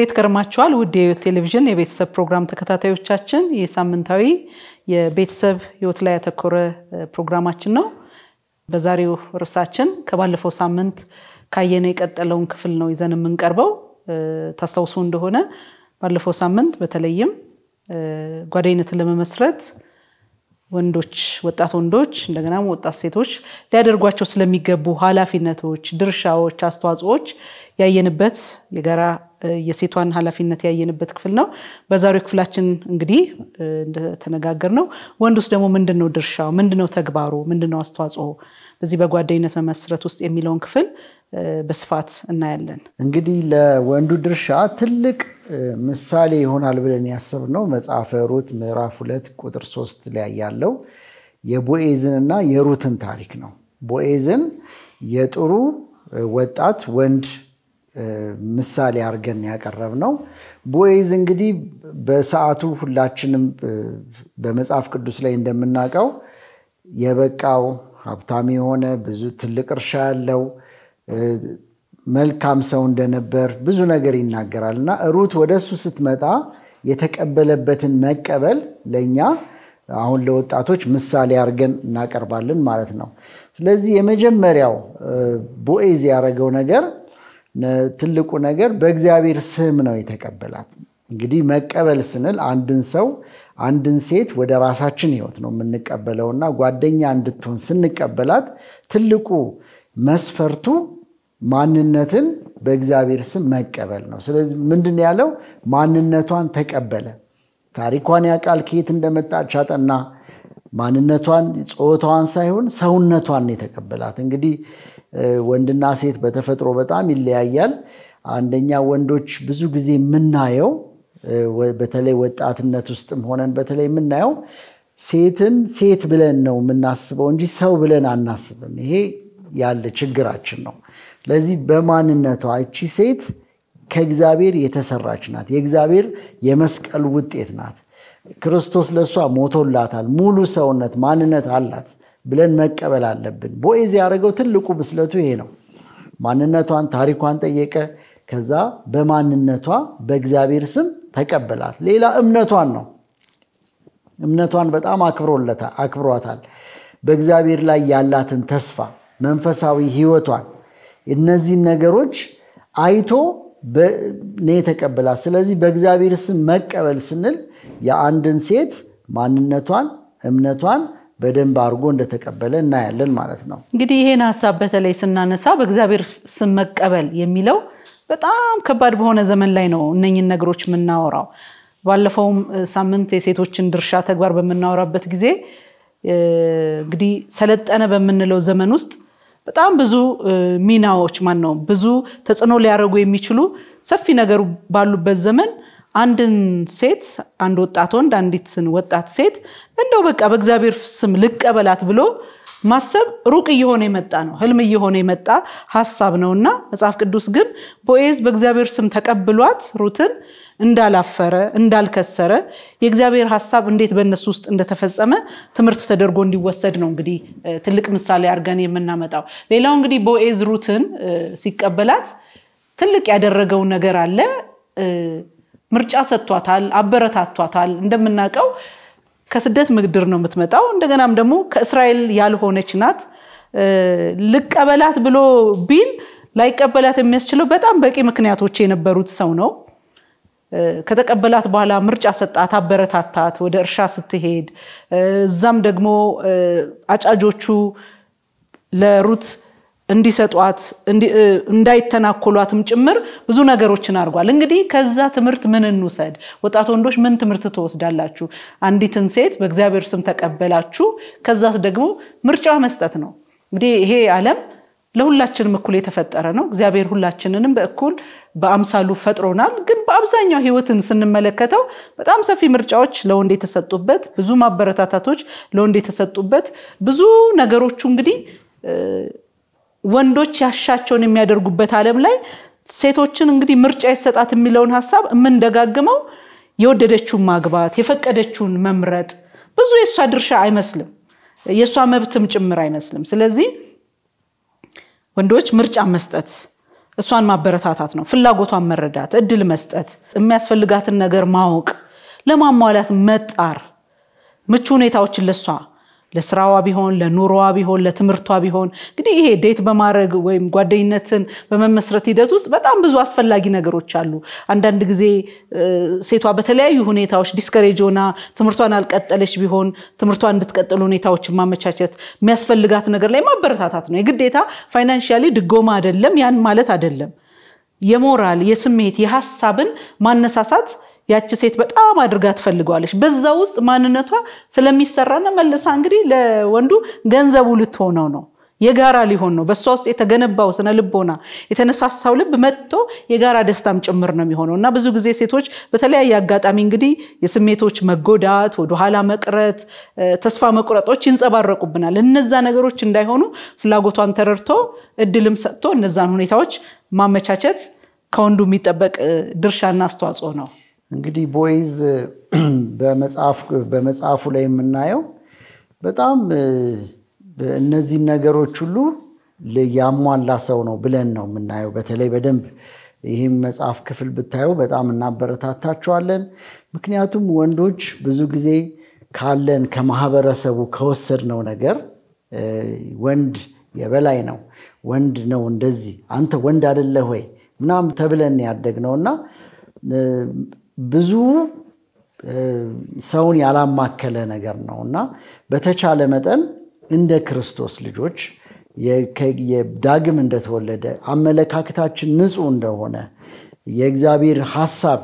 እንዴት ገርማችኋል? ውድ የህይወት ቴሌቪዥን የቤተሰብ ፕሮግራም ተከታታዮቻችን፣ ይህ ሳምንታዊ የቤተሰብ ህይወት ላይ ያተኮረ ፕሮግራማችን ነው። በዛሬው ርዕሳችን ከባለፈው ሳምንት ካየነው የቀጠለውን ክፍል ነው ይዘን የምንቀርበው። ታስታውሱ እንደሆነ ባለፈው ሳምንት በተለይም ጓደኝነትን ለመመስረት ወንዶች ወጣት ወንዶች እንደገና ወጣት ሴቶች ሊያደርጓቸው ስለሚገቡ ኃላፊነቶች፣ ድርሻዎች፣ አስተዋጽኦዎች ያየንበት የጋራ የሴቷን ኃላፊነት ያየንበት ክፍል ነው። በዛሬው ክፍላችን እንግዲህ እንደተነጋገር ነው ወንድ ውስጥ ደግሞ ምንድን ነው ድርሻው፣ ምንድን ነው ተግባሩ፣ ምንድን ነው አስተዋጽኦ በዚህ በጓደኝነት መመስረት ውስጥ የሚለውን ክፍል በስፋት እናያለን። እንግዲህ ለወንዱ ድርሻ ትልቅ ምሳሌ ይሆናል ብለን ያሰብነው መጽሐፈ ሩት ምዕራፍ ሁለት ቁጥር ሶስት ላይ ያለው የቦኤዝንና የሩትን ታሪክ ነው። ቦኤዝን የጥሩ ወጣት ወንድ ምሳሌ አድርገን ያቀረብ ነው። ቦይዝ እንግዲህ በሰዓቱ ሁላችንም በመጽሐፍ ቅዱስ ላይ እንደምናውቀው የበቃው ሀብታም የሆነ ብዙ ትልቅ እርሻ ያለው መልካም ሰው እንደነበር ብዙ ነገር ይናገራል እና ሩት ወደ እሱ ስትመጣ የተቀበለበትን መቀበል ለእኛ አሁን ለወጣቶች ምሳሌ አድርገን እናቀርባለን ማለት ነው። ስለዚህ የመጀመሪያው ቦኤዝ ያደረገው ነገር ትልቁ ነገር በእግዚአብሔር ስም ነው የተቀበላት። እንግዲህ መቀበል ስንል አንድን ሰው አንድን ሴት ወደ ራሳችን ህይወት ነው የምንቀበለውና ጓደኛ እንድትሆን ስንቀበላት ትልቁ መስፈርቱ ማንነትን በእግዚአብሔር ስም መቀበል ነው። ስለዚህ ምንድን ያለው ማንነቷን ተቀበለ። ታሪኳን ያውቃል፣ ከየት እንደመጣች አጠና። ማንነቷን ጾታዋን ሳይሆን ሰውነቷን የተቀበላት እንግዲህ ወንድና ሴት በተፈጥሮ በጣም ይለያያል። አንደኛ ወንዶች ብዙ ጊዜ የምናየው በተለይ ወጣትነት ውስጥም ሆነን በተለይ የምናየው ሴትን ሴት ብለን ነው የምናስበው እንጂ ሰው ብለን አናስብም። ይሄ ያለ ችግራችን ነው። ስለዚህ በማንነቷ እቺ ሴት ከእግዚአብሔር የተሰራች ናት። የእግዚአብሔር የመስቀል ውጤት ናት። ክርስቶስ ለእሷ ሞቶላታል። ሙሉ ሰውነት ማንነት አላት። ብለን መቀበል አለብን። ቦኤዝ ያደረገው ትልቁ ብስለቱ ይሄ ነው። ማንነቷን፣ ታሪኳን ጠየቀ። ከዛ በማንነቷ በእግዚአብሔር ስም ተቀበላት። ሌላ እምነቷን ነው። እምነቷን በጣም አክብሯታል። በእግዚአብሔር ላይ ያላትን ተስፋ፣ መንፈሳዊ ህይወቷን፣ እነዚህን ነገሮች አይቶ ኔ ተቀበላት። ስለዚህ በእግዚአብሔር ስም መቀበል ስንል የአንድን ሴት ማንነቷን፣ እምነቷን በደንብ አድርጎ እንደተቀበለ እናያለን ማለት ነው። እንግዲህ ይሄን ሀሳብ በተለይ ስናነሳ በእግዚአብሔር ስም መቀበል የሚለው በጣም ከባድ በሆነ ዘመን ላይ ነው እነኝን ነገሮች የምናወራው። ባለፈውም ሳምንት የሴቶችን ድርሻ ተግባር በምናወራበት ጊዜ እንግዲህ ሰለጠነ በምንለው ዘመን ውስጥ በጣም ብዙ ሚናዎች ማን ነው ብዙ ተጽዕኖ ሊያደርጉ የሚችሉ ሰፊ ነገሩ ባሉበት ዘመን አንድን ሴት አንድ ወጣት ወንድ አንዲትን ወጣት ሴት እንደው በቃ በእግዚአብሔር ስም ልቀበላት ብሎ ማሰብ ሩቅ እየሆነ የመጣ ነው፣ ህልም እየሆነ የመጣ ሀሳብ ነውና መጽሐፍ ቅዱስ ግን ቦኤዝ በእግዚአብሔር ስም ተቀብሏት ሩትን እንዳላፈረ እንዳልከሰረ የእግዚአብሔር ሀሳብ እንዴት በእነሱ ውስጥ እንደተፈጸመ ትምህርት ተደርጎ እንዲወሰድ ነው እንግዲህ ትልቅ ምሳሌ አድርገን የምናመጣው። ሌላው እንግዲህ ቦኤዝ ሩትን ሲቀበላት ትልቅ ያደረገው ነገር አለ። ምርጫ ሰጥቷታል፣ አበረታቷታል። እንደምናውቀው ከስደት ምድር ነው የምትመጣው። እንደገናም ደግሞ ከእስራኤል ያልሆነች ናት። ልቀበላት ብሎ ቢል ላይቀበላት የሚያስችለው በጣም በቂ ምክንያቶች የነበሩት ሰው ነው። ከተቀበላት በኋላ ምርጫ ሰጣት፣ አበረታታት። ወደ እርሻ ስትሄድ እዛም ደግሞ አጫጆቹ ለሩት እንዲሰጧት እንዳይተናኮሏትም ጭምር ብዙ ነገሮችን አድርጓል። እንግዲህ ከዛ ትምህርት ምን እንውሰድ? ወጣት ወንዶች ምን ትምህርት ትወስዳላችሁ? አንዲትን ሴት በእግዚአብሔር ስም ተቀበላችሁ፣ ከዛስ ደግሞ ምርጫ መስጠት ነው። እንግዲህ ይሄ ዓለም ለሁላችንም እኩል የተፈጠረ ነው። እግዚአብሔር ሁላችንንም በእኩል በአምሳሉ ፈጥሮናል። ግን በአብዛኛው ህይወትን ስንመለከተው በጣም ሰፊ ምርጫዎች ለወንድ የተሰጡበት፣ ብዙ ማበረታታቶች ለወንድ የተሰጡበት፣ ብዙ ነገሮቹ እንግዲህ ወንዶች ያሻቸውን የሚያደርጉበት ዓለም ላይ ሴቶችን እንግዲህ ምርጫ ይሰጣት የሚለውን ሀሳብ የምንደጋግመው የወደደችውን ማግባት የፈቀደችውን መምረጥ ብዙ የእሷ ድርሻ አይመስልም፣ የእሷ መብትም ጭምር አይመስልም። ስለዚህ ወንዶች ምርጫ መስጠት እሷን ማበረታታት ነው። ፍላጎቷን መረዳት፣ እድል መስጠት፣ የሚያስፈልጋትን ነገር ማወቅ፣ ለማሟላት መጣር፣ ምቹ ሁኔታዎችን ለሷ ለስራዋ ቢሆን ለኑሮዋ ቢሆን ለትምህርቷ ቢሆን እንግዲህ ይሄ ዴት በማድረግ ወይም ጓደኝነትን በመመስረት ሂደት ውስጥ በጣም ብዙ አስፈላጊ ነገሮች አሉ። አንዳንድ ጊዜ ሴቷ በተለያዩ ሁኔታዎች ዲስከሬጅ ሆና ትምህርቷን አልቀጠለች ቢሆን ትምህርቷን እንድትቀጥል ሁኔታዎችን ማመቻቸት፣ የሚያስፈልጋት ነገር ላይ ማበረታታት ነው። የግዴታ ፋይናንሽያሊ ድጎማ አይደለም፣ ያን ማለት አይደለም። የሞራል የስሜት የሀሳብን ማነሳሳት ያቺ ሴት በጣም አድርጋ ትፈልገዋለች። በዛ ውስጥ ማንነቷ ስለሚሰራና መልሳ እንግዲህ ለወንዱ ገንዘቡ ልትሆነው ነው የጋራ ሊሆን ነው። በእሷ ውስጥ የተገነባው ስነ ልቦና የተነሳሳው ልብ መጥቶ የጋራ ደስታም ጭምር ነው የሚሆነው እና ብዙ ጊዜ ሴቶች በተለያየ አጋጣሚ እንግዲህ የስሜቶች መጎዳት፣ ወደኋላ መቅረት፣ ተስፋ መቁረጦች ይንጸባረቁብናል። እነዛ ነገሮች እንዳይሆኑ ፍላጎቷን ተረድቶ እድልም ሰጥቶ እነዛን ሁኔታዎች ማመቻቸት ከወንዱ የሚጠበቅ ድርሻና አስተዋጽኦ ነው። እንግዲህ ቦይዝ በመጽሐፉ ላይ የምናየው በጣም እነዚህን ነገሮች ሁሉ ያሟላ ሰው ነው ብለን ነው የምናየው። በተለይ በደንብ ይህም መጽሐፍ ክፍል ብታየው በጣም እናበረታታቸዋለን። ምክንያቱም ወንዶች ብዙ ጊዜ ካለን ከማህበረሰቡ ከወሰድነው ነገር ወንድ የበላይ ነው፣ ወንድ ነው እንደዚህ፣ አንተ ወንድ አይደለህ ወይ ምናምን ተብለን ያደግነውና ብዙ ሰውን ያላማከለ ነገር ነው እና በተቻለ መጠን እንደ ክርስቶስ ልጆች ዳግም እንደተወለደ አመለካከታችን ንጹህ እንደሆነ የእግዚአብሔር ሀሳብ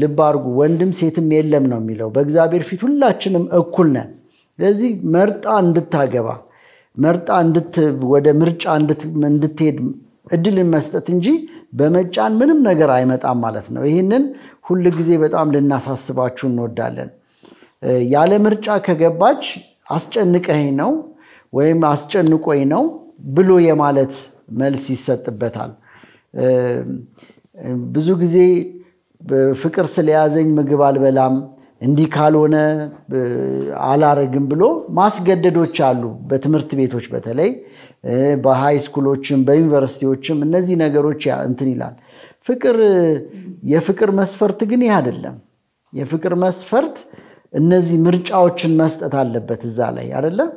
ልብ አድርጉ፣ ወንድም ሴትም የለም ነው የሚለው። በእግዚአብሔር ፊት ሁላችንም እኩል ነን። ስለዚህ መርጣ እንድታገባ መርጣ ወደ ምርጫ እንድትሄድ እድልን መስጠት እንጂ በመጫን ምንም ነገር አይመጣም ማለት ነው። ይህንን ሁል ጊዜ በጣም ልናሳስባችሁ እንወዳለን። ያለ ምርጫ ከገባች አስጨንቀኝ ነው ወይም አስጨንቆኝ ነው ብሎ የማለት መልስ ይሰጥበታል። ብዙ ጊዜ ፍቅር ስለያዘኝ ምግብ አልበላም እንዲህ ካልሆነ አላረግም ብሎ ማስገደዶች አሉ። በትምህርት ቤቶች በተለይ በሃይ ስኩሎችም በዩኒቨርሲቲዎችም እነዚህ ነገሮች እንትን ይላል። ፍቅር የፍቅር መስፈርት ግን ይህ አይደለም። የፍቅር መስፈርት እነዚህ ምርጫዎችን መስጠት አለበት እዛ ላይ አይደለም።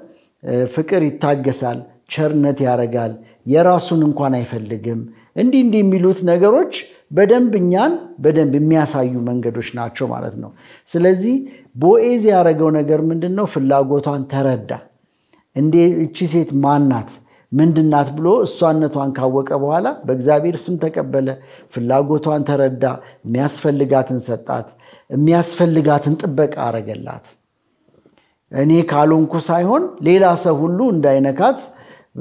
ፍቅር ይታገሳል፣ ቸርነት ያረጋል፣ የራሱን እንኳን አይፈልግም። እንዲህ እንዲህ የሚሉት ነገሮች በደንብ እኛን በደንብ የሚያሳዩ መንገዶች ናቸው ማለት ነው። ስለዚህ ቦኤዝ ያደረገው ነገር ምንድን ነው? ፍላጎቷን ተረዳ። እንዴ እቺ ሴት ማናት ምንድናት ብሎ እሷነቷን ካወቀ በኋላ በእግዚአብሔር ስም ተቀበለ። ፍላጎቷን ተረዳ። የሚያስፈልጋትን ሰጣት። የሚያስፈልጋትን ጥበቃ አረገላት። እኔ ካልሆንኩ ሳይሆን ሌላ ሰው ሁሉ እንዳይነካት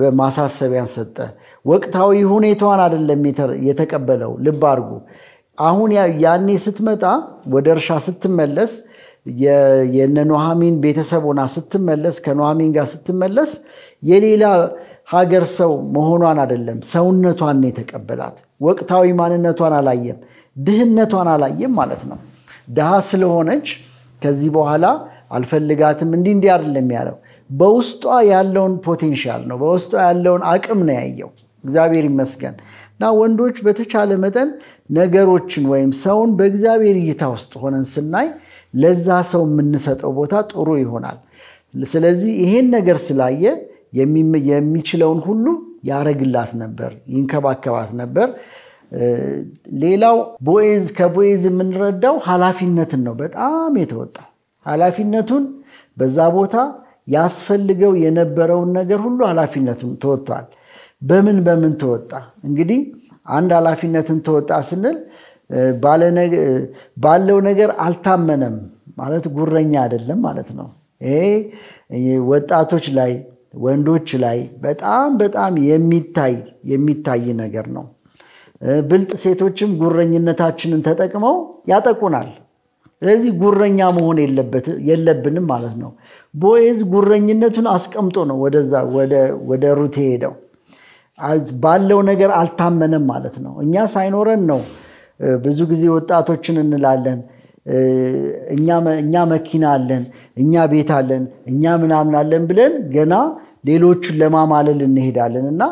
በማሳሰቢያን ሰጠ። ወቅታዊ ሁኔታዋን አደለም የተቀበለው። ልብ አድርጉ። አሁን ያኔ ስትመጣ ወደ እርሻ ስትመለስ የነ ኑኃሚን ቤተሰብ ሆና ስትመለስ ከኖሃሚን ጋር ስትመለስ የሌላ ሀገር ሰው መሆኗን አደለም ሰውነቷን የተቀበላት። ወቅታዊ ማንነቷን አላየም፣ ድህነቷን አላየም ማለት ነው። ድሃ ስለሆነች ከዚህ በኋላ አልፈልጋትም እንዲህ እንዲህ አደለም ያለው። በውስጧ ያለውን ፖቴንሻል ነው፣ በውስጧ ያለውን አቅም ነው ያየው። እግዚአብሔር ይመስገን እና ወንዶች በተቻለ መጠን ነገሮችን ወይም ሰውን በእግዚአብሔር እይታ ውስጥ ሆነን ስናይ ለዛ ሰው የምንሰጠው ቦታ ጥሩ ይሆናል። ስለዚህ ይሄን ነገር ስላየ የሚችለውን ሁሉ ያረግላት ነበር፣ ይንከባከባት ነበር። ሌላው ቦኤዝ ከቦኤዝ የምንረዳው ኃላፊነትን ነው። በጣም የተወጣው ኃላፊነቱን በዛ ቦታ ያስፈልገው የነበረውን ነገር ሁሉ ኃላፊነቱን ተወጥቷል። በምን በምን ተወጣ? እንግዲህ አንድ ኃላፊነትን ተወጣ ስንል ባለው ነገር አልታመነም ማለት ጉረኛ አይደለም ማለት ነው። ይሄ ወጣቶች ላይ ወንዶች ላይ በጣም በጣም የሚታይ የሚታይ ነገር ነው። ብልጥ ሴቶችም ጉረኝነታችንን ተጠቅመው ያጠቁናል። ስለዚህ ጉረኛ መሆን የለብንም ማለት ነው። ቦዔዝ ጉረኝነቱን አስቀምጦ ነው ወደዛ ወደ ሩት ሄደው ባለው ነገር አልታመነም ማለት ነው። እኛ ሳይኖረን ነው ብዙ ጊዜ ወጣቶችን እንላለን እኛ መኪና አለን፣ እኛ ቤት አለን፣ እኛ ምናምን አለን ብለን ገና ሌሎቹን ለማማለል እንሄዳለን እና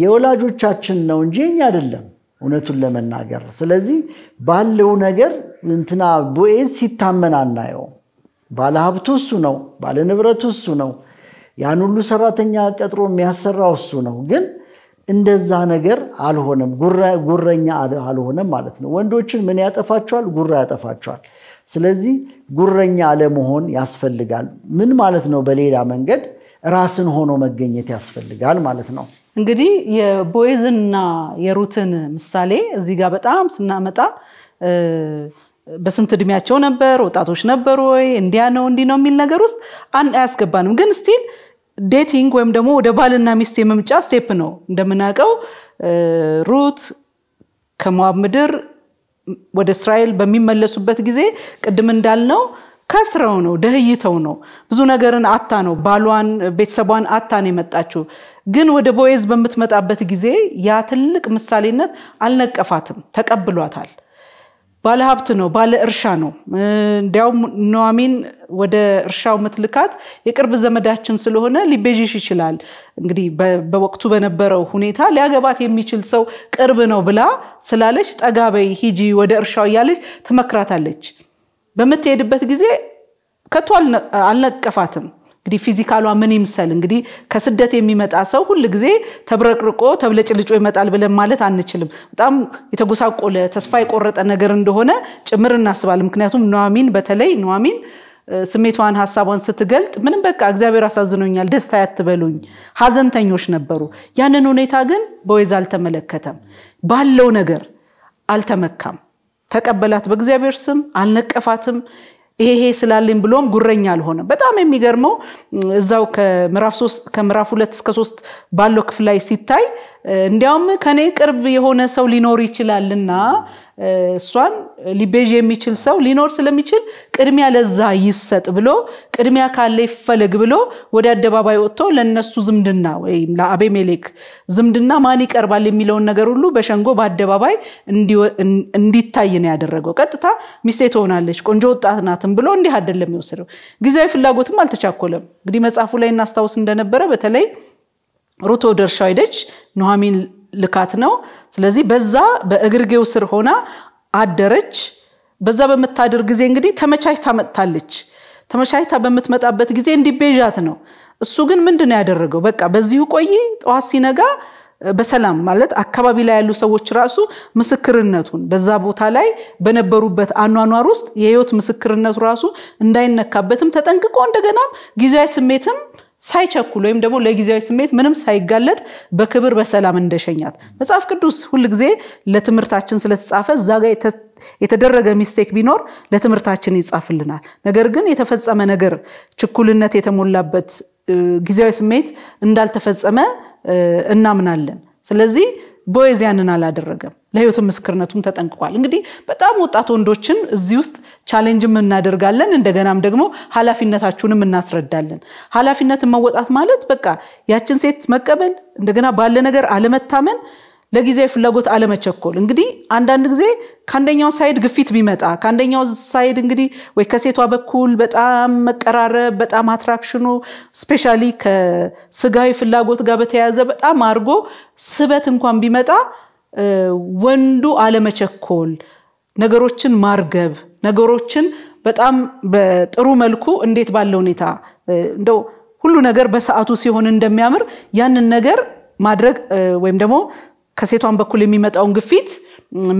የወላጆቻችን ነው እንጂ እኛ አይደለም እውነቱን ለመናገር። ስለዚህ ባለው ነገር እንትና ቦኤዝ ሲታመን አናየው። ባለሀብቱ እሱ ነው፣ ባለንብረቱ እሱ ነው፣ ያን ሁሉ ሰራተኛ ቀጥሮ የሚያሰራው እሱ ነው ግን እንደዛ ነገር አልሆነም፣ ጉረኛ አልሆነም ማለት ነው። ወንዶችን ምን ያጠፋቸዋል? ጉራ ያጠፋቸዋል። ስለዚህ ጉረኛ አለመሆን ያስፈልጋል። ምን ማለት ነው? በሌላ መንገድ ራስን ሆኖ መገኘት ያስፈልጋል ማለት ነው። እንግዲህ የቦይዝና የሩትን ምሳሌ እዚህ ጋር በጣም ስናመጣ በስንት እድሜያቸው ነበር? ወጣቶች ነበሩ ወይ? እንዲያ ነው እንዲህ ነው የሚል ነገር ውስጥ አያስገባንም። ግን ስቲል ዴቲንግ ወይም ደግሞ ወደ ባልና ሚስት የመምጫ ስቴፕ ነው። እንደምናውቀው ሩት ከሞዓብ ምድር ወደ እስራኤል በሚመለሱበት ጊዜ ቅድም እንዳልነው ከስረው ነው ደህይተው ነው ብዙ ነገርን አታ ነው ባሏን ቤተሰቧን አታ ነው የመጣችው። ግን ወደ ቦኤዝ በምትመጣበት ጊዜ ያ ትልቅ ምሳሌነት አልነቀፋትም፣ ተቀብሏታል። ባለ ሀብት ነው፣ ባለ እርሻ ነው። እንዲያውም ነዋሚን ወደ እርሻው ምትልካት የቅርብ ዘመዳችን ስለሆነ ሊቤዥሽ ይችላል፣ እንግዲህ በወቅቱ በነበረው ሁኔታ ሊያገባት የሚችል ሰው ቅርብ ነው ብላ ስላለች ጠጋበይ ሂጂ ወደ እርሻው እያለች ትመክራታለች። በምትሄድበት ጊዜ ከቶ አልነቀፋትም። እንግዲህ ፊዚካሏ ምን ይምሰል? እንግዲህ ከስደት የሚመጣ ሰው ሁል ጊዜ ተብረቅርቆ ተብለጭልጮ ይመጣል ብለን ማለት አንችልም። በጣም የተጎሳቆለ ተስፋ የቆረጠ ነገር እንደሆነ ጭምር እናስባለን። ምክንያቱም ኑሐሚን በተለይ ኑሐሚን ስሜቷን ሀሳቧን ስትገልጥ ምንም በቃ እግዚአብሔር አሳዝኖኛል፣ ደስታ ያትበሉኝ፣ ሀዘንተኞች ነበሩ። ያንን ሁኔታ ግን በወይዝ አልተመለከተም፣ ባለው ነገር አልተመካም። ተቀበላት በእግዚአብሔር ስም አልነቀፋትም። ይሄ ስላለኝ ብሎም ጉረኛ አልሆነም። በጣም የሚገርመው እዛው ከምዕራፍ ሁለት እስከ ሶስት ባለው ክፍል ላይ ሲታይ እንዲያውም ከኔ ቅርብ የሆነ ሰው ሊኖር ይችላልና እሷን ሊቤዥ የሚችል ሰው ሊኖር ስለሚችል ቅድሚያ ለዛ ይሰጥ ብሎ ቅድሚያ ካለ ይፈለግ ብሎ ወደ አደባባይ ወጥቶ ለነሱ ዝምድና ወይም ለአቤሜሌክ ዝምድና ማን ይቀርባል የሚለውን ነገር ሁሉ በሸንጎ በአደባባይ እንዲታይ ነው ያደረገው። ቀጥታ ሚስቴ ትሆናለች፣ ቆንጆ ወጣት ናትም ብሎ እንዲህ አይደለም የወሰደው። ጊዜያዊ ፍላጎትም አልተቻኮለም። እንግዲህ መጽሐፉ ላይ እናስታውስ እንደነበረ በተለይ ሩት ወደ እርሻው ሄደች ኑሐሚን ልካት ነው። ስለዚህ በዛ በእግርጌው ስር ሆና አደረች። በዛ በምታድር ጊዜ እንግዲህ ተመቻችታ መጥታለች። ተመቻችታ በምትመጣበት ጊዜ እንዲቤዣት ነው። እሱ ግን ምንድን ነው ያደረገው? በቃ በዚሁ ቆይ፣ ጠዋት ሲነጋ በሰላም ማለት አካባቢ ላይ ያሉ ሰዎች ራሱ ምስክርነቱን በዛ ቦታ ላይ በነበሩበት አኗኗር ውስጥ የህይወት ምስክርነቱ ራሱ እንዳይነካበትም ተጠንቅቆ እንደገናም ጊዜያዊ ስሜትም ሳይቸኩል ወይም ደግሞ ለጊዜያዊ ስሜት ምንም ሳይጋለጥ በክብር በሰላም እንደሸኛት መጽሐፍ ቅዱስ ሁልጊዜ ለትምህርታችን ስለተጻፈ እዛ ጋር የተደረገ ሚስቴክ ቢኖር ለትምህርታችን ይጻፍልናል። ነገር ግን የተፈጸመ ነገር ችኩልነት የተሞላበት ጊዜያዊ ስሜት እንዳልተፈጸመ እናምናለን። ስለዚህ ቦይዝ ያንን አላደረገም። ለህይወቱ ምስክርነቱም ተጠንቅቋል። እንግዲህ በጣም ወጣት ወንዶችን እዚህ ውስጥ ቻሌንጅም እናደርጋለን፣ እንደገናም ደግሞ ኃላፊነታችሁንም እናስረዳለን። ኃላፊነትን መወጣት ማለት በቃ ያችን ሴት መቀበል፣ እንደገና ባለ ነገር አለመታመን ለጊዜያዊ ፍላጎት አለመቸኮል። እንግዲህ አንዳንድ ጊዜ ከአንደኛው ሳይድ ግፊት ቢመጣ ከአንደኛው ሳይድ እንግዲህ ወይ ከሴቷ በኩል በጣም መቀራረብ፣ በጣም አትራክሽኑ ስፔሻሊ ከስጋዊ ፍላጎት ጋር በተያያዘ በጣም አድርጎ ስበት እንኳን ቢመጣ ወንዱ አለመቸኮል፣ ነገሮችን ማርገብ፣ ነገሮችን በጣም በጥሩ መልኩ እንዴት ባለ ሁኔታ እንደው ሁሉ ነገር በሰዓቱ ሲሆን እንደሚያምር ያንን ነገር ማድረግ ወይም ደግሞ ከሴቷን በኩል የሚመጣውን ግፊት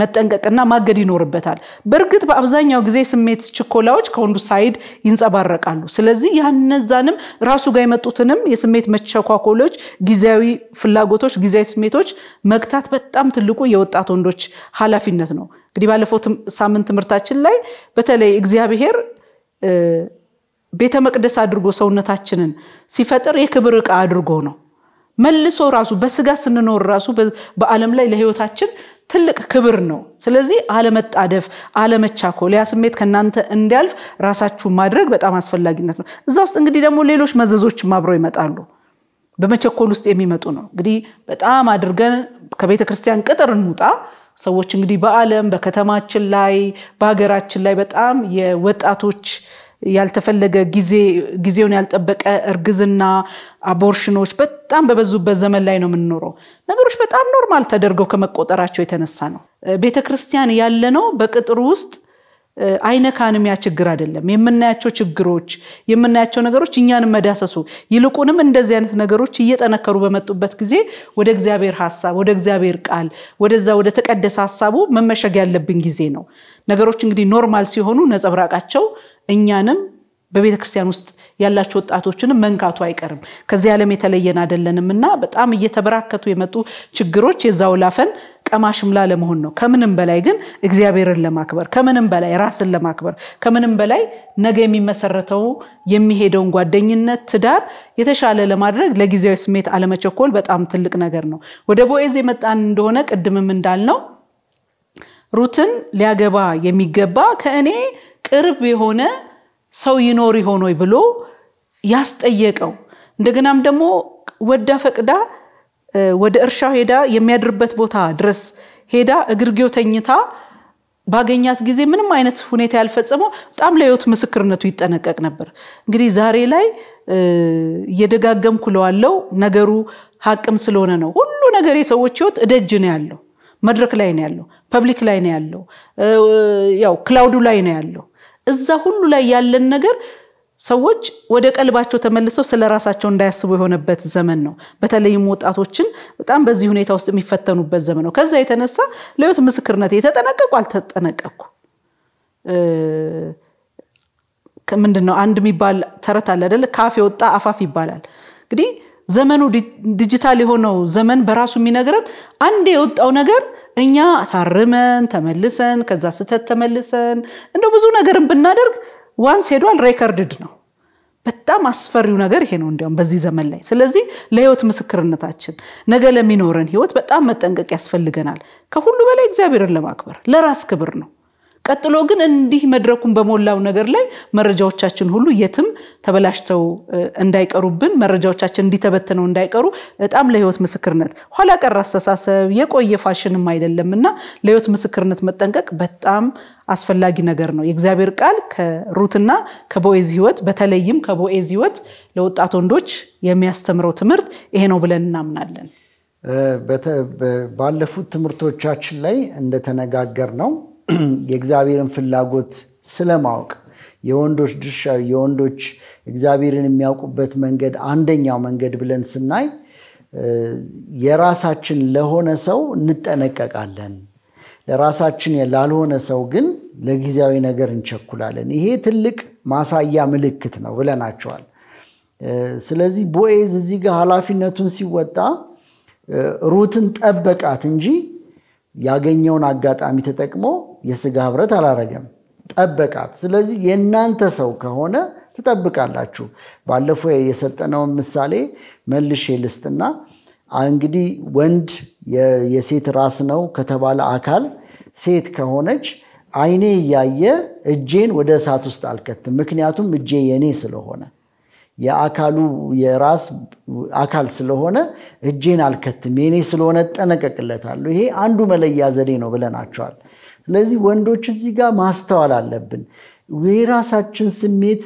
መጠንቀቅና ማገድ ይኖርበታል። በእርግጥ በአብዛኛው ጊዜ ስሜት ችኮላዎች ከወንዱ ሳይድ ይንጸባረቃሉ። ስለዚህ ያነዛንም ራሱ ጋር የመጡትንም የስሜት መቸኳኮሎች፣ ጊዜያዊ ፍላጎቶች፣ ጊዜያዊ ስሜቶች መግታት በጣም ትልቁ የወጣት ወንዶች ኃላፊነት ነው። እንግዲህ ባለፈው ሳምንት ትምህርታችን ላይ በተለይ እግዚአብሔር ቤተ መቅደስ አድርጎ ሰውነታችንን ሲፈጥር የክብር ዕቃ አድርጎ ነው መልሶ ራሱ በስጋ ስንኖር ራሱ በዓለም ላይ ለህይወታችን ትልቅ ክብር ነው። ስለዚህ አለመጣደፍ፣ አለመቻኮል፣ ያ ስሜት ከእናንተ እንዲያልፍ ራሳችሁ ማድረግ በጣም አስፈላጊነት ነው። እዛ ውስጥ እንግዲህ ደግሞ ሌሎች መዘዞችም አብረው ይመጣሉ። በመቸኮል ውስጥ የሚመጡ ነው። እንግዲህ በጣም አድርገን ከቤተ ክርስቲያን ቅጥር እንውጣ። ሰዎች እንግዲህ በዓለም በከተማችን ላይ በሀገራችን ላይ በጣም የወጣቶች ያልተፈለገ ጊዜ ጊዜውን ያልጠበቀ እርግዝና፣ አቦርሽኖች በጣም በበዙበት ዘመን ላይ ነው የምንኖረው። ነገሮች በጣም ኖርማል ተደርገው ከመቆጠራቸው የተነሳ ነው። ቤተ ክርስቲያን ያለ ነው በቅጥሩ ውስጥ አይነካንም። ያ ችግር አይደለም። የምናያቸው ችግሮች የምናያቸው ነገሮች እኛን መዳሰሱ ይልቁንም እንደዚህ አይነት ነገሮች እየጠነከሩ በመጡበት ጊዜ ወደ እግዚአብሔር ሀሳብ፣ ወደ እግዚአብሔር ቃል፣ ወደዛ ወደ ተቀደሰ ሀሳቡ መመሸግ ያለብን ጊዜ ነው። ነገሮች እንግዲህ ኖርማል ሲሆኑ ነጸብራቃቸው እኛንም በቤተ ክርስቲያን ውስጥ ያላቸው ወጣቶችንም መንካቱ አይቀርም። ከዚህ ዓለም የተለየን አይደለንም እና በጣም እየተበራከቱ የመጡ ችግሮች የዛው ላፈን ቀማሽምላ ለመሆን ነው። ከምንም በላይ ግን እግዚአብሔርን ለማክበር፣ ከምንም በላይ ራስን ለማክበር፣ ከምንም በላይ ነገ የሚመሰረተው የሚሄደውን ጓደኝነት፣ ትዳር የተሻለ ለማድረግ ለጊዜያዊ ስሜት አለመቸኮል በጣም ትልቅ ነገር ነው። ወደ ቦኤዝ የመጣን እንደሆነ ቅድምም እንዳልነው ሩትን ሊያገባ የሚገባ ከእኔ ቅርብ የሆነ ሰው ይኖር ይሆን ወይ ብሎ ያስጠየቀው እንደገናም ደግሞ ወዳ ፈቅዳ ወደ እርሻው ሄዳ የሚያድርበት ቦታ ድረስ ሄዳ እግርጌው ተኝታ ባገኛት ጊዜ ምንም አይነት ሁኔታ ያልፈጸመው በጣም ለሕይወት ምስክርነቱ ይጠነቀቅ ነበር። እንግዲህ ዛሬ ላይ እየደጋገምኩ ለዋለው ነገሩ ሀቅም ስለሆነ ነው። ሁሉ ነገር የሰዎች ሕይወት እደጅ ነው ያለው፣ መድረክ ላይ ነው ያለው፣ ፐብሊክ ላይ ነው ያለው፣ ያው ክላውዱ ላይ ነው ያለው። እዛ ሁሉ ላይ ያለን ነገር ሰዎች ወደ ቀልባቸው ተመልሰው ስለ ራሳቸው እንዳያስቡ የሆነበት ዘመን ነው። በተለይም ወጣቶችን በጣም በዚህ ሁኔታ ውስጥ የሚፈተኑበት ዘመን ነው። ከዛ የተነሳ ለሕይወት ምስክርነት የተጠነቀቁ አልተጠነቀቁ ምንድን ነው አንድ የሚባል ተረት አለ አይደለ? ካፍ የወጣ አፋፍ ይባላል እንግዲህ ዘመኑ ዲጂታል የሆነው ዘመን በራሱ የሚነግረን አንድ የወጣው ነገር እኛ ታርመን ተመልሰን ከዛ ስህተት ተመልሰን እንደ ብዙ ነገርን ብናደርግ ዋንስ ሄዷል ሬከርድድ ነው። በጣም አስፈሪው ነገር ይሄ ነው፣ እንዲያውም በዚህ ዘመን ላይ። ስለዚህ ለህይወት ምስክርነታችን ነገ ለሚኖረን ህይወት በጣም መጠንቀቅ ያስፈልገናል። ከሁሉ በላይ እግዚአብሔርን ለማክበር ለራስ ክብር ነው። ቀጥሎ ግን እንዲህ መድረኩን በሞላው ነገር ላይ መረጃዎቻችን ሁሉ የትም ተበላሽተው እንዳይቀሩብን መረጃዎቻችን እንዲተበትነው እንዳይቀሩ በጣም ለህይወት ምስክርነት ኋላ ቀር አስተሳሰብ የቆየ ፋሽንም አይደለም እና ለህይወት ምስክርነት መጠንቀቅ በጣም አስፈላጊ ነገር ነው። የእግዚአብሔር ቃል ከሩትና ከቦኤዝ ህይወት በተለይም ከቦኤዝ ህይወት ለወጣት ወንዶች የሚያስተምረው ትምህርት ይሄ ነው ብለን እናምናለን። ባለፉት ትምህርቶቻችን ላይ እንደተነጋገር ነው የእግዚአብሔርን ፍላጎት ስለማወቅ የወንዶች ድርሻ የወንዶች እግዚአብሔርን የሚያውቁበት መንገድ አንደኛው መንገድ ብለን ስናይ የራሳችን ለሆነ ሰው እንጠነቀቃለን። ለራሳችን ላልሆነ ሰው ግን ለጊዜያዊ ነገር እንቸኩላለን። ይሄ ትልቅ ማሳያ ምልክት ነው ብለናቸዋል። ስለዚህ ቦኤዝ እዚህ ጋር ኃላፊነቱን ሲወጣ ሩትን ጠበቃት እንጂ ያገኘውን አጋጣሚ ተጠቅሞ የስጋ ህብረት አላረገም፣ ጠበቃት። ስለዚህ የእናንተ ሰው ከሆነ ትጠብቃላችሁ። ባለፈው የሰጠነውን ምሳሌ መልሼ ልስጥና እንግዲህ ወንድ የሴት ራስ ነው ከተባለ አካል ሴት ከሆነች አይኔ እያየ እጄን ወደ እሳት ውስጥ አልከትም፣ ምክንያቱም እጄ የኔ ስለሆነ የአካሉ የራስ አካል ስለሆነ እጄን አልከትም የኔ ስለሆነ እጠነቀቅለታለሁ። ይሄ አንዱ መለያ ዘዴ ነው ብለናቸዋል። ስለዚህ ወንዶች እዚህ ጋር ማስተዋል አለብን። የራሳችን ስሜት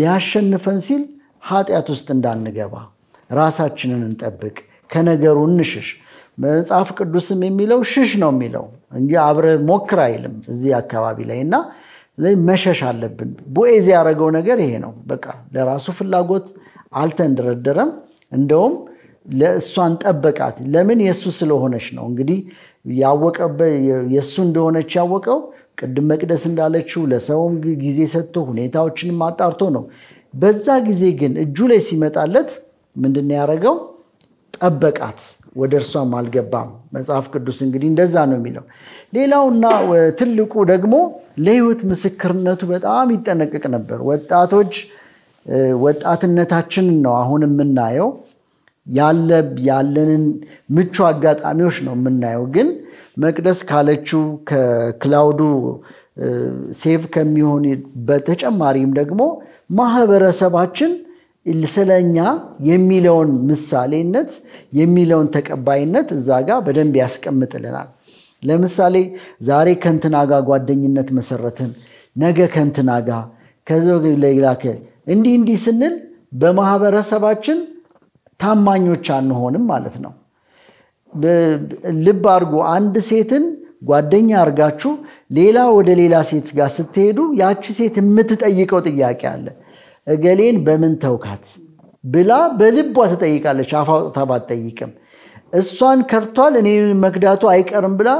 ሊያሸንፈን ሲል ኃጢአት ውስጥ እንዳንገባ ራሳችንን እንጠብቅ፣ ከነገሩ እንሽሽ። መጽሐፍ ቅዱስም የሚለው ሽሽ ነው የሚለው እንጂ አብረ ሞክር አይልም እዚህ አካባቢ ላይ እና ስለዚህ መሸሽ አለብን። ቦኤዝ ያደረገው ነገር ይሄ ነው። በቃ ለራሱ ፍላጎት አልተንደረደረም። እንደውም ለእሷን ጠበቃት። ለምን? የእሱ ስለሆነች ነው። እንግዲህ ያወቀበት የእሱ እንደሆነች ያወቀው ቅድም መቅደስ እንዳለችው ለሰውም ጊዜ ሰጥቶ ሁኔታዎችንም አጣርቶ ነው። በዛ ጊዜ ግን እጁ ላይ ሲመጣለት ምንድን ያደረገው? ጠበቃት። ወደ እርሷም አልገባም። መጽሐፍ ቅዱስ እንግዲህ እንደዛ ነው የሚለው። ሌላውና ትልቁ ደግሞ ለሕይወት ምስክርነቱ በጣም ይጠነቀቅ ነበር። ወጣቶች ወጣትነታችንን ነው አሁን የምናየው ያለንን ምቹ አጋጣሚዎች ነው የምናየው። ግን መቅደስ ካለችው ከክላውዱ ሴቭ ከሚሆን በተጨማሪም ደግሞ ማህበረሰባችን ስለኛ የሚለውን ምሳሌነት የሚለውን ተቀባይነት እዛ ጋር በደንብ ያስቀምጥልናል። ለምሳሌ ዛሬ ከንትና ጋር ጓደኝነት መሰረትን፣ ነገ ከንትና ጋር ከዚ እንዲህ እንዲህ ስንል በማህበረሰባችን ታማኞች አንሆንም ማለት ነው። ልብ አድርጎ አንድ ሴትን ጓደኛ አድርጋችሁ ሌላ ወደ ሌላ ሴት ጋር ስትሄዱ ያቺ ሴት የምትጠይቀው ጥያቄ አለ። እገሌን በምን ተውካት ብላ በልቧ ትጠይቃለች። አፍ ባትጠይቅም እሷን ከርቷል እኔ መክዳቱ አይቀርም ብላ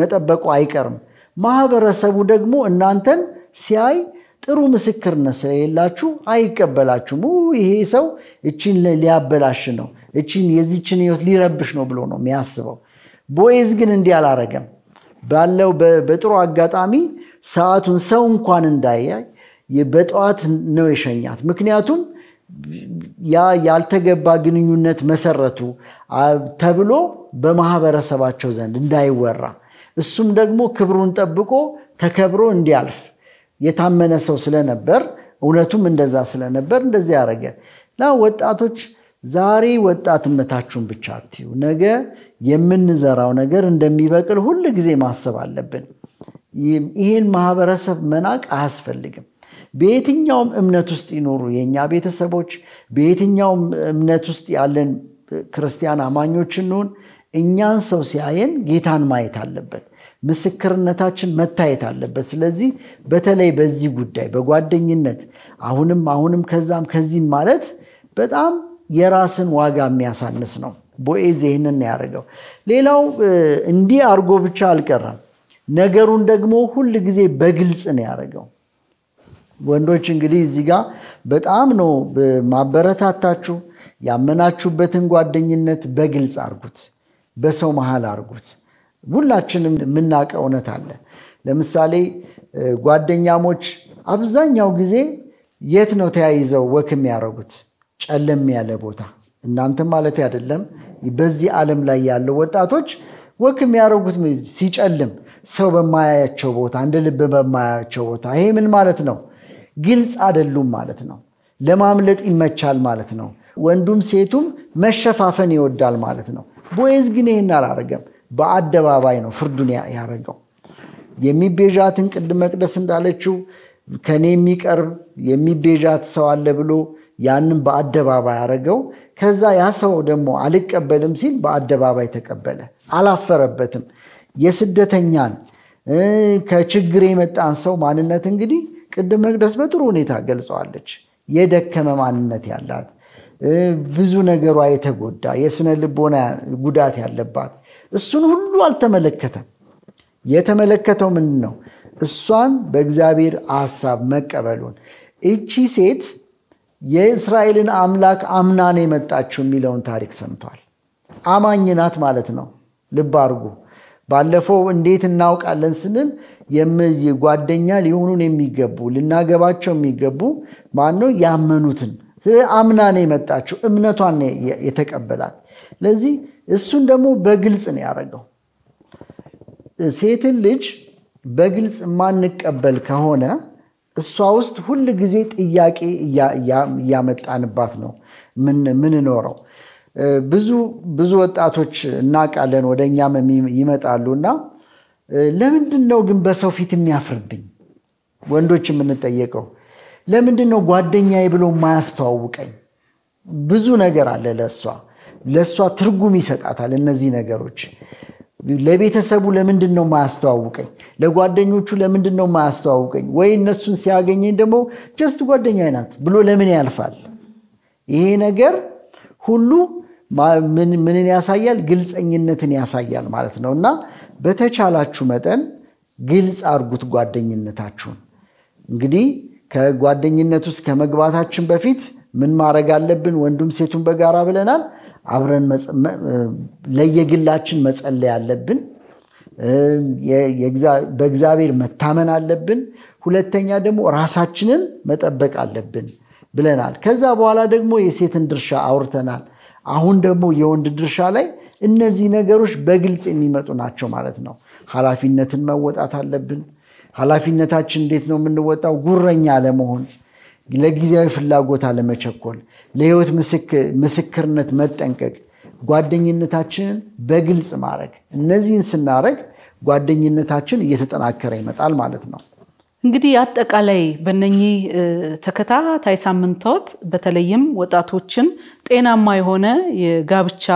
መጠበቁ አይቀርም። ማህበረሰቡ ደግሞ እናንተን ሲያይ ጥሩ ምስክርነት ስለሌላችሁ አይቀበላችሁም። ይሄ ሰው እችን ሊያበላሽ ነው፣ እችን የዚችን ህይወት ሊረብሽ ነው ብሎ ነው የሚያስበው። ቦዔዝ ግን እንዲህ አላረገም። ባለው በጥሩ አጋጣሚ ሰዓቱን ሰው እንኳን እንዳያይ በጠዋት ነው የሸኛት። ምክንያቱም ያ ያልተገባ ግንኙነት መሰረቱ ተብሎ በማህበረሰባቸው ዘንድ እንዳይወራ እሱም ደግሞ ክብሩን ጠብቆ ተከብሮ እንዲያልፍ የታመነ ሰው ስለነበር እውነቱም እንደዛ ስለነበር እንደዚህ ያደረገ እና ወጣቶች ዛሬ ወጣትነታችሁን ብቻ አትዩ። ነገ የምንዘራው ነገር እንደሚበቅል ሁል ጊዜ ማሰብ አለብን። ይህን ማህበረሰብ መናቅ አያስፈልግም። በየትኛውም እምነት ውስጥ ይኖሩ የእኛ ቤተሰቦች፣ በየትኛውም እምነት ውስጥ ያለን ክርስቲያን አማኞች እንሆን፣ እኛን ሰው ሲያየን ጌታን ማየት አለበት። ምስክርነታችን መታየት አለበት። ስለዚህ በተለይ በዚህ ጉዳይ በጓደኝነት አሁንም አሁንም ከዛም ከዚህም ማለት በጣም የራስን ዋጋ የሚያሳንስ ነው። ቦኤዝ ይህንን ያደርገው። ሌላው እንዲህ አድርጎ ብቻ አልቀረም፣ ነገሩን ደግሞ ሁል ጊዜ በግልጽ ነው ያደርገው። ወንዶች እንግዲህ እዚህ ጋር በጣም ነው ማበረታታችሁ። ያመናችሁበትን ጓደኝነት በግልጽ አርጉት፣ በሰው መሃል አርጉት። ሁላችንም የምናውቀው እውነት አለ። ለምሳሌ ጓደኛሞች አብዛኛው ጊዜ የት ነው ተያይዘው ወክ የሚያደርጉት? ጨለም ያለ ቦታ። እናንተም ማለት አይደለም። በዚህ ዓለም ላይ ያለው ወጣቶች ወክ የሚያደርጉት ሲጨልም፣ ሰው በማያያቸው ቦታ፣ እንደ ልብ በማያያቸው ቦታ። ይሄ ምን ማለት ነው? ግልጽ አይደሉም ማለት ነው። ለማምለጥ ይመቻል ማለት ነው። ወንዱም ሴቱም መሸፋፈን ይወዳል ማለት ነው። ቦይዝ ግን ይህን አላረገም። በአደባባይ ነው ፍርዱን ያረገው። የሚቤዣትን ቅድመ መቅደስ እንዳለችው ከኔ የሚቀርብ የሚቤዣት ሰው አለ ብሎ ያንን በአደባባይ አረገው። ከዛ ያ ሰው ደግሞ አልቀበልም ሲል በአደባባይ ተቀበለ። አላፈረበትም። የስደተኛን ከችግር የመጣን ሰው ማንነት እንግዲህ ቅድም መቅደስ በጥሩ ሁኔታ ገልጸዋለች። የደከመ ማንነት ያላት ብዙ ነገሯ የተጎዳ የስነ ልቦና ጉዳት ያለባት እሱን ሁሉ አልተመለከተም። የተመለከተው ምን ነው? እሷን በእግዚአብሔር ሐሳብ መቀበሉን እቺ ሴት የእስራኤልን አምላክ አምናን የመጣችው የሚለውን ታሪክ ሰምቷል። አማኝ ናት ማለት ነው። ልብ አድርጉ። ባለፈው እንዴት እናውቃለን ስንል ጓደኛ ሊሆኑን የሚገቡ ልናገባቸው የሚገቡ ማነው ያመኑትን አምና ነው የመጣችው። እምነቷን የተቀበላት። ስለዚህ እሱን ደግሞ በግልጽ ነው ያደረገው። ሴትን ልጅ በግልጽ የማንቀበል ከሆነ እሷ ውስጥ ሁል ጊዜ ጥያቄ እያመጣንባት ነው ምንኖረው። ብዙ ብዙ ወጣቶች እናውቃለን ወደ እኛም ይመጣሉ እና ለምንድን ነው ግን በሰው ፊት የሚያፍርብኝ? ወንዶች የምንጠየቀው ለምንድን ነው ጓደኛዬ ብሎ ማያስተዋውቀኝ? ብዙ ነገር አለ ለእሷ ለእሷ ትርጉም ይሰጣታል። እነዚህ ነገሮች ለቤተሰቡ ለምንድን ነው ማያስተዋውቀኝ? ለጓደኞቹ ለምንድን ነው ማያስተዋውቀኝ? ወይ እነሱን ሲያገኘኝ ደግሞ ጀስት ጓደኛ ናት ብሎ ለምን ያልፋል? ይሄ ነገር ሁሉ ምንን ያሳያል? ግልፀኝነትን ያሳያል ማለት ነው። እና በተቻላችሁ መጠን ግልጽ አድርጉት ጓደኝነታችሁን። እንግዲህ ከጓደኝነት ውስጥ ከመግባታችን በፊት ምን ማድረግ አለብን? ወንዱም ሴቱን በጋራ ብለናል። አብረን ለየግላችን መጸለይ አለብን። በእግዚአብሔር መታመን አለብን። ሁለተኛ ደግሞ ራሳችንን መጠበቅ አለብን ብለናል። ከዛ በኋላ ደግሞ የሴትን ድርሻ አውርተናል። አሁን ደግሞ የወንድ ድርሻ ላይ እነዚህ ነገሮች በግልጽ የሚመጡ ናቸው ማለት ነው። ኃላፊነትን መወጣት አለብን። ኃላፊነታችን እንዴት ነው የምንወጣው? ጉረኛ አለመሆን፣ ለጊዜያዊ ፍላጎት አለመቸኮል፣ ለህይወት ምስክርነት መጠንቀቅ፣ ጓደኝነታችንን በግልጽ ማድረግ። እነዚህን ስናደረግ ጓደኝነታችን እየተጠናከረ ይመጣል ማለት ነው። እንግዲህ አጠቃላይ በነኚህ ተከታታይ ሳምንታት በተለይም ወጣቶችን ጤናማ የሆነ የጋብቻ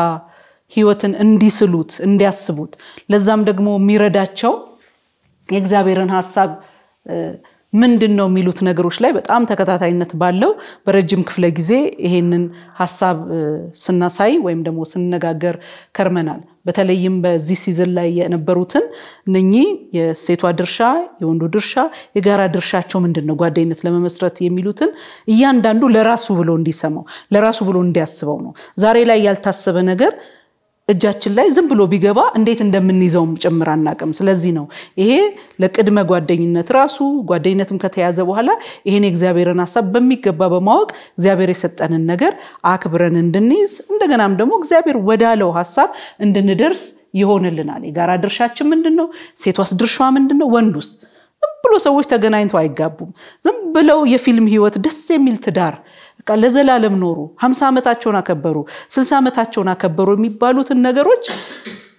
ህይወትን እንዲስሉት እንዲያስቡት ለዛም ደግሞ የሚረዳቸው የእግዚአብሔርን ሀሳብ ምንድን ነው የሚሉት ነገሮች ላይ በጣም ተከታታይነት ባለው በረጅም ክፍለ ጊዜ ይሄንን ሀሳብ ስናሳይ ወይም ደግሞ ስንነጋገር ከርመናል። በተለይም በዚህ ሲዝን ላይ የነበሩትን እነኚህ የሴቷ ድርሻ፣ የወንዱ ድርሻ፣ የጋራ ድርሻቸው ምንድን ነው ጓደኝነት ለመመስረት የሚሉትን እያንዳንዱ ለራሱ ብሎ እንዲሰማው ለራሱ ብሎ እንዲያስበው ነው። ዛሬ ላይ ያልታሰበ ነገር እጃችን ላይ ዝም ብሎ ቢገባ እንዴት እንደምንይዘውም ጭምር አናቅም። ስለዚህ ነው ይሄ ለቅድመ ጓደኝነት ራሱ ጓደኝነትም ከተያዘ በኋላ ይሄን የእግዚአብሔርን ሀሳብ በሚገባ በማወቅ እግዚአብሔር የሰጠንን ነገር አክብረን እንድንይዝ እንደገናም ደግሞ እግዚአብሔር ወዳለው ሀሳብ እንድንደርስ ይሆንልናል። የጋራ ድርሻችን ምንድን ነው? ሴቷስ ድርሿ ምንድን ነው? ወንዱስ? ዝም ብሎ ሰዎች ተገናኝተው አይጋቡም። ዝም ብለው የፊልም ህይወት፣ ደስ የሚል ትዳር ለዘላለም ኖሩ፣ ሀምሳ ዓመታቸውን አከበሩ፣ ስልሳ ዓመታቸውን አከበሩ የሚባሉትን ነገሮች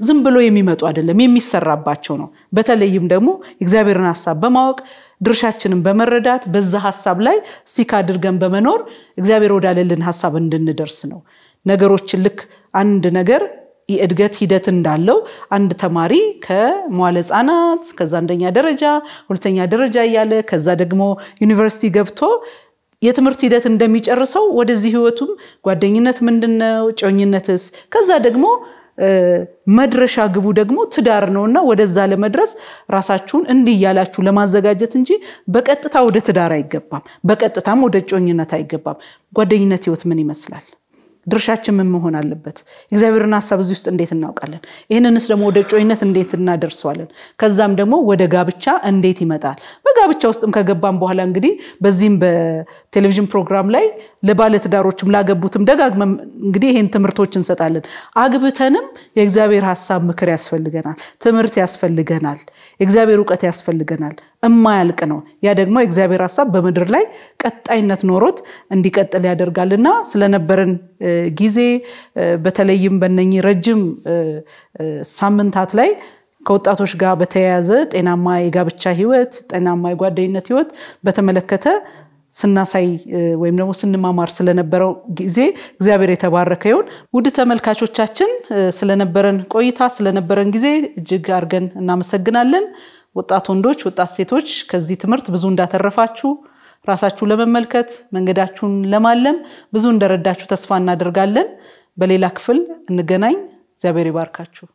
ዝም ብሎ የሚመጡ አይደለም፣ የሚሰራባቸው ነው። በተለይም ደግሞ የእግዚአብሔርን ሀሳብ በማወቅ ድርሻችንን በመረዳት በዛ ሀሳብ ላይ ስቲክ አድርገን በመኖር እግዚአብሔር ወዳለልን ሀሳብ እንድንደርስ ነው። ነገሮችን ልክ አንድ ነገር የእድገት ሂደት እንዳለው አንድ ተማሪ ከመዋለ ህጻናት ከዛ አንደኛ ደረጃ ሁለተኛ ደረጃ እያለ ከዛ ደግሞ ዩኒቨርሲቲ ገብቶ የትምህርት ሂደት እንደሚጨርሰው ወደዚህ ህይወቱም ጓደኝነት ምንድነው፣ ጮኝነትስ፣ ከዛ ደግሞ መድረሻ ግቡ ደግሞ ትዳር እና ወደዛ ለመድረስ ራሳችሁን እንዲህ እያላችሁ ለማዘጋጀት እንጂ በቀጥታ ወደ ትዳር አይገባም፣ በቀጥታም ወደ ጮኝነት አይገባም። ጓደኝነት ህይወት ምን ይመስላል? ድርሻችን ምን መሆን አለበት? እግዚአብሔርን ሀሳብ እዚህ ውስጥ እንዴት እናውቃለን? ይህንንስ ደግሞ ወደ ጮይነት እንዴት እናደርሰዋለን? ከዛም ደግሞ ወደ ጋብቻ እንዴት ይመጣል? በጋብቻ ውስጥም ከገባም በኋላ እንግዲህ በዚህም በቴሌቪዥን ፕሮግራም ላይ ለባለትዳሮችም ላገቡትም ደጋግመም እንግዲህ ይህን ትምህርቶች እንሰጣለን። አግብተንም የእግዚአብሔር ሀሳብ ምክር ያስፈልገናል፣ ትምህርት ያስፈልገናል፣ የእግዚአብሔር እውቀት ያስፈልገናል። የማያልቅ ነው። ያ ደግሞ የእግዚአብሔር ሀሳብ በምድር ላይ ቀጣይነት ኖሮት እንዲቀጥል ያደርጋልና ስለነበረን ጊዜ በተለይም በነኚህ ረጅም ሳምንታት ላይ ከወጣቶች ጋር በተያያዘ ጤናማ የጋብቻ ህይወት፣ ጤናማ የጓደኝነት ህይወት በተመለከተ ስናሳይ ወይም ደግሞ ስንማማር ስለነበረው ጊዜ እግዚአብሔር የተባረከ ይሁን። ውድ ተመልካቾቻችን ስለነበረን ቆይታ ስለነበረን ጊዜ እጅግ አድርገን እናመሰግናለን። ወጣት ወንዶች፣ ወጣት ሴቶች ከዚህ ትምህርት ብዙ እንዳተረፋችሁ ራሳችሁን ለመመልከት መንገዳችሁን ለማለም ብዙ እንደረዳችሁ ተስፋ እናደርጋለን። በሌላ ክፍል እንገናኝ። እግዚአብሔር ይባርካችሁ።